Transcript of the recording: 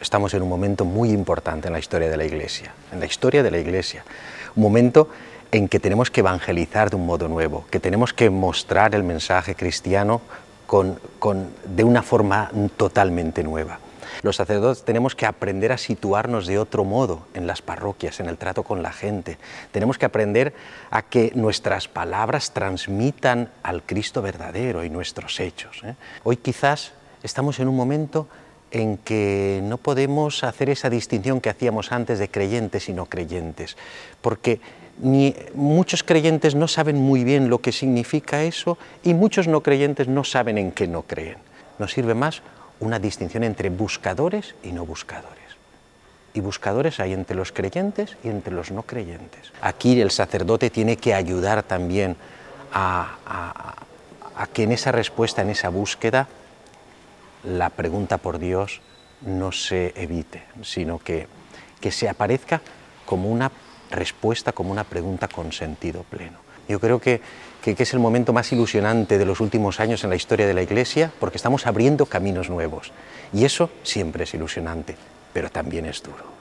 Estamos en un momento muy importante en la historia de la Iglesia, en la historia de la Iglesia. Un momento en que tenemos que evangelizar de un modo nuevo, que tenemos que mostrar el mensaje cristiano con, de una forma totalmente nueva. Los sacerdotes tenemos que aprender a situarnos de otro modo en las parroquias, en el trato con la gente. Tenemos que aprender a que nuestras palabras transmitan al Cristo verdadero y nuestros hechos. ¿eh? Hoy quizás estamos en un momento en que no podemos hacer esa distinción que hacíamos antes de creyentes y no creyentes, porque muchos creyentes no saben muy bien lo que significa eso y muchos no creyentes no saben en qué no creen. Nos sirve más una distinción entre buscadores y no buscadores. Y buscadores hay entre los creyentes y entre los no creyentes. Aquí el sacerdote tiene que ayudar también a que en esa respuesta, en esa búsqueda, la pregunta por Dios no se evite, sino que, se aparezca como una respuesta, como una pregunta con sentido pleno. Yo creo que, es el momento más ilusionante de los últimos años en la historia de la Iglesia porque estamos abriendo caminos nuevos y eso siempre es ilusionante, pero también es duro.